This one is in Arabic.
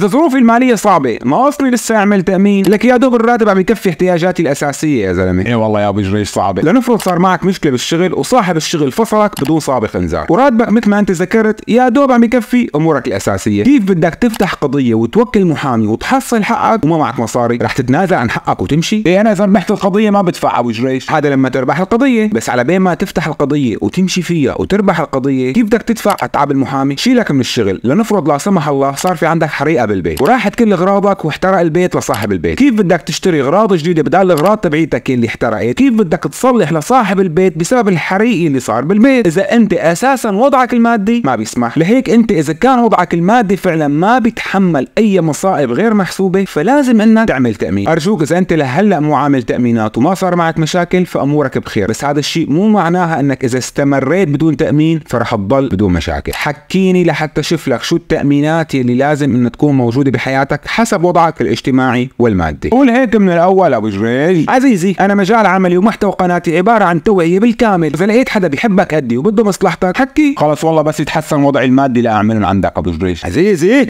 إذا ظروفي المالية صعبة ما أصلي لسه أعمل تأمين لك يا دوب الراتب عم يكفي احتياجاتي الأساسية يا زلمة إيه والله يا أبو جريش صعبة لنفرض صار معك مشكلة بالشغل وصاحب الشغل فصلك بدون سابق انذار وراتبك مثل ما أنت ذكرت يا دوب عم يكفي أمورك الأساسية كيف بدك تفتح قضية وتوكل محامي وتحصل حقك وما معك مصاري رح تتنازل عن حقك وتمشي إيه أنا إذا ربحت القضية ما بدفع أبو جريش هذا لما تربح القضية بس على بين ما تفتح القضية وتمشي فيها وتربح القضية كيف بدك تدفع أتعاب المحامي شيلك من الشغل لنفرض لا سمح الله صار في عندك حريقة صاحب البيت وراحت كل اغراضك واحترق البيت لصاحب البيت كيف بدك تشتري اغراض جديده بدل الاغراض تبعيتك اللي احترقت كيف بدك تصلح لصاحب البيت بسبب الحريق اللي صار بالبيت اذا انت اساسا وضعك المادي ما بيسمح لهيك انت اذا كان وضعك المادي فعلا ما بيتحمل اي مصائب غير محسوبه فلازم انك تعمل تامين ارجوك اذا انت لهلا مو عامل تامينات وما صار معك مشاكل فامورك بخير بس هذا الشيء مو معناها انك اذا استمريت بدون تامين فرح تضل بدون مشاكل حكيني لحتى شوف لك شو التامينات اللي لازم انها تكون موجودة بحياتك حسب وضعك الاجتماعي والمادي هيك من الأول أبو جريج عزيزي أنا مجال عملي ومحتوى قناتي عبارة عن توعية بالكامل إذا لقيت حدا بيحبك قدي وبده مصلحتك حكي خلص والله بس يتحسن وضعي المادي لأعملهم عندك أبو جريج عزيزي